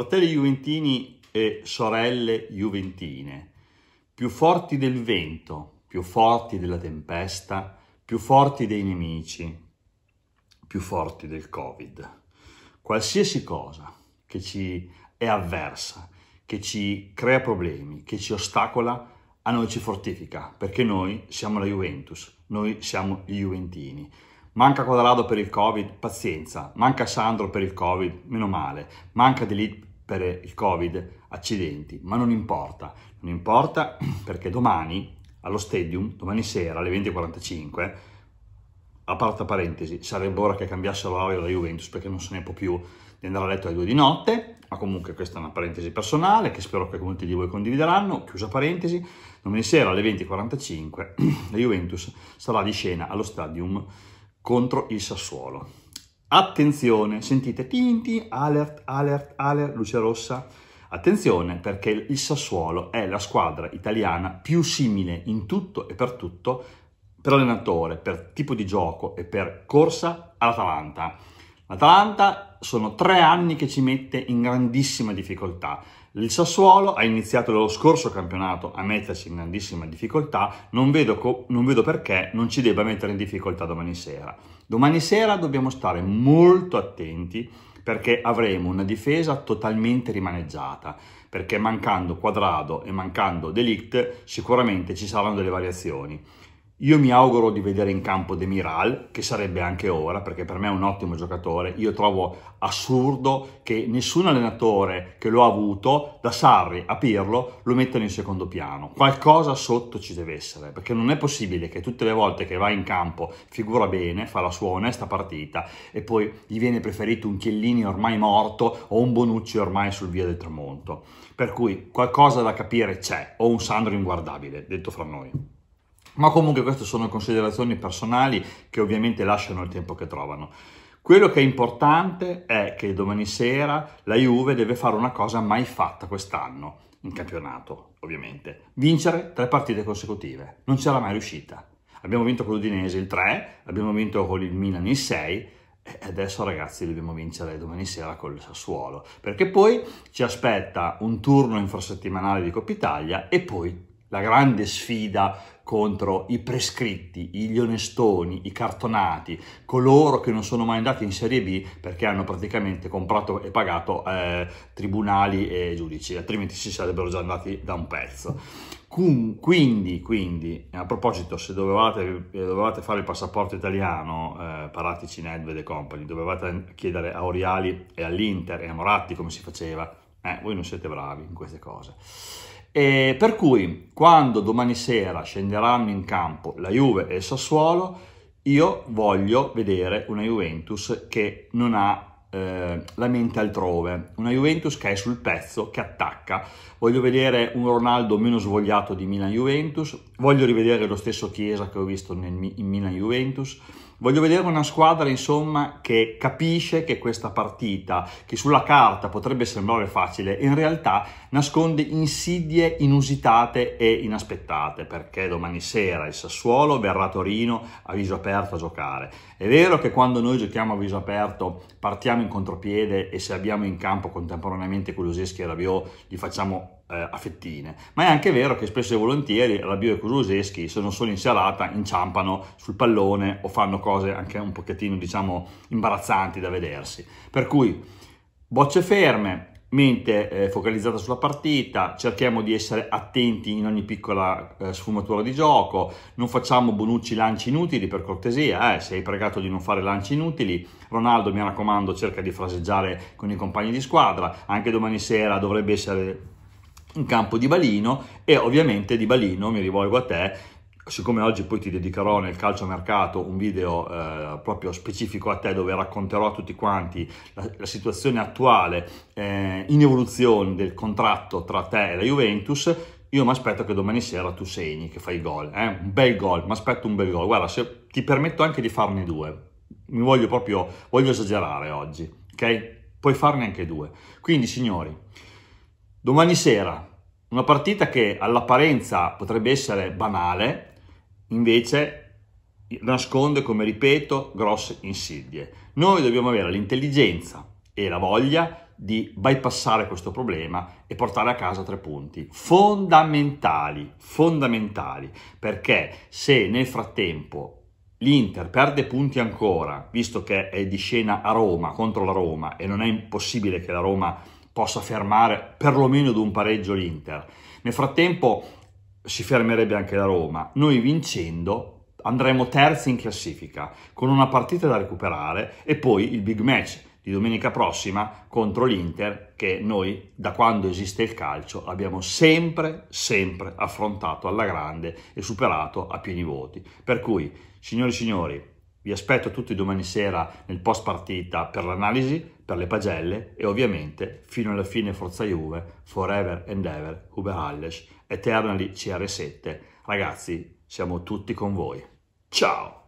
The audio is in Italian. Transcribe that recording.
fratelli juventini e sorelle juventine, più forti del vento, più forti della tempesta, più forti dei nemici, più forti del Covid. Qualsiasi cosa che ci è avversa, che ci crea problemi, che ci ostacola, a noi ci fortifica, perché noi siamo la Juventus, noi siamo i Juventini. Manca Quadrado per il Covid, pazienza. Manca Sandro per il Covid, meno male. Manca Delete per il Covid accidenti, ma non importa, non importa perché domani allo stadium, domani sera alle 20.45, a parte parentesi, sarebbe ora che cambiassero la della Juventus perché non se ne può più di andare a letto alle 2 di notte, ma comunque questa è una parentesi personale che spero che molti di voi condivideranno, chiusa parentesi, domani sera alle 20.45 la Juventus sarà di scena allo stadium contro il Sassuolo. Attenzione, sentite, tinti, alert, alert, alert, luce rossa. Attenzione perché il Sassuolo è la squadra italiana più simile in tutto e per tutto, per allenatore, per tipo di gioco e per corsa all'Atalanta. L'Atalanta sono tre anni che ci mette in grandissima difficoltà. Il Sassuolo ha iniziato lo scorso campionato a mettersi in grandissima difficoltà, non vedo, non vedo, perché non ci debba mettere in difficoltà domani sera. Domani sera dobbiamo stare molto attenti perché avremo una difesa totalmente rimaneggiata, perché mancando Quadrado e mancando Delict sicuramente ci saranno delle variazioni. Io mi auguro di vedere in campo Demiral, che sarebbe anche ora, perché per me è un ottimo giocatore. Io trovo assurdo che nessun allenatore che lo ha avuto, da Sarri a Pirlo, lo mettano in secondo piano. Qualcosa sotto ci deve essere, perché non è possibile che tutte le volte che va in campo figura bene, fa la sua onesta partita e poi gli viene preferito un Chiellini ormai morto o un Bonucci ormai sul via del tramonto. Per cui qualcosa da capire c'è, o un Sandro inguardabile, detto fra noi. Ma comunque queste sono considerazioni personali che ovviamente lasciano il tempo che trovano. Quello che è importante è che domani sera la Juve deve fare una cosa mai fatta quest'anno, in campionato ovviamente, vincere tre partite consecutive. Non c'era mai riuscita. Abbiamo vinto con l'Udinese il 3, abbiamo vinto con il Milan il 6 e adesso ragazzi dobbiamo vincere domani sera con il Sassuolo, perché poi ci aspetta un turno infrasettimanale di Coppa Italia e poi la grande sfida contro i prescritti, gli onestoni, i cartonati, coloro che non sono mai andati in Serie B perché hanno praticamente comprato e pagato eh, tribunali e giudici, altrimenti si sarebbero già andati da un pezzo. Quindi, quindi a proposito, se dovevate, dovevate, fare il passaporto italiano, eh, Paratici, Nedved e compagni, dovevate chiedere a Oriali e all'Inter e a Moratti come si faceva, eh, voi non siete bravi in queste cose. E per cui quando domani sera scenderanno in campo la Juve e il Sassuolo, io voglio vedere una Juventus che non ha eh, la mente altrove. Una Juventus che è sul pezzo, che attacca. Voglio vedere un Ronaldo meno svogliato di Milan Juventus, voglio rivedere lo stesso Chiesa che ho visto nel, in Milan Juventus. Voglio vedere una squadra, insomma, che capisce che questa partita, che sulla carta potrebbe sembrare facile, in realtà nasconde insidie inusitate e inaspettate, perché domani sera il Sassuolo verrà a Torino a viso aperto a giocare. È vero che quando noi giochiamo a viso aperto partiamo andiamo in contropiede e se abbiamo in campo contemporaneamente Kuluseschi e Rabiot li facciamo eh, a fettine. Ma è anche vero che spesso e volentieri Rabiot e Kuluseschi, se non sono in serata, inciampano sul pallone o fanno cose anche un pochettino, diciamo, imbarazzanti da vedersi. Per cui bocce ferme, mente eh, focalizzata sulla partita, cerchiamo di essere attenti in ogni piccola eh, sfumatura di gioco, non facciamo Bonucci lanci inutili per cortesia, eh, sei pregato di non fare lanci inutili, Ronaldo mi raccomando cerca di fraseggiare con i compagni di squadra, anche domani sera dovrebbe essere in campo di Balino e ovviamente di Balino mi rivolgo a te Siccome oggi poi ti dedicherò nel calciomercato un video eh, proprio specifico a te dove racconterò a tutti quanti la, la situazione attuale eh, in evoluzione del contratto tra te e la Juventus, io mi aspetto che domani sera tu segni, che fai gol, eh? un bel gol, mi aspetto un bel gol. Guarda, se ti permetto anche di farne due, mi voglio proprio, voglio esagerare oggi, ok? Puoi farne anche due. Quindi signori, domani sera una partita che all'apparenza potrebbe essere banale, invece nasconde, come ripeto, grosse insidie. Noi dobbiamo avere l'intelligenza e la voglia di bypassare questo problema e portare a casa tre punti fondamentali, fondamentali, perché se nel frattempo l'Inter perde punti ancora, visto che è di scena a Roma, contro la Roma, e non è impossibile che la Roma possa fermare perlomeno ad un pareggio l'Inter, nel frattempo si fermerebbe anche la Roma. Noi vincendo andremo terzi in classifica, con una partita da recuperare e poi il big match di domenica prossima contro l'Inter che noi da quando esiste il calcio abbiamo sempre sempre affrontato alla grande e superato a pieni voti. Per cui, signori e signori, vi aspetto tutti domani sera nel post partita per l'analisi, per le pagelle e ovviamente fino alla fine Forza Juve, forever and ever, Uber Halles, eternally CR7. Ragazzi, siamo tutti con voi. Ciao!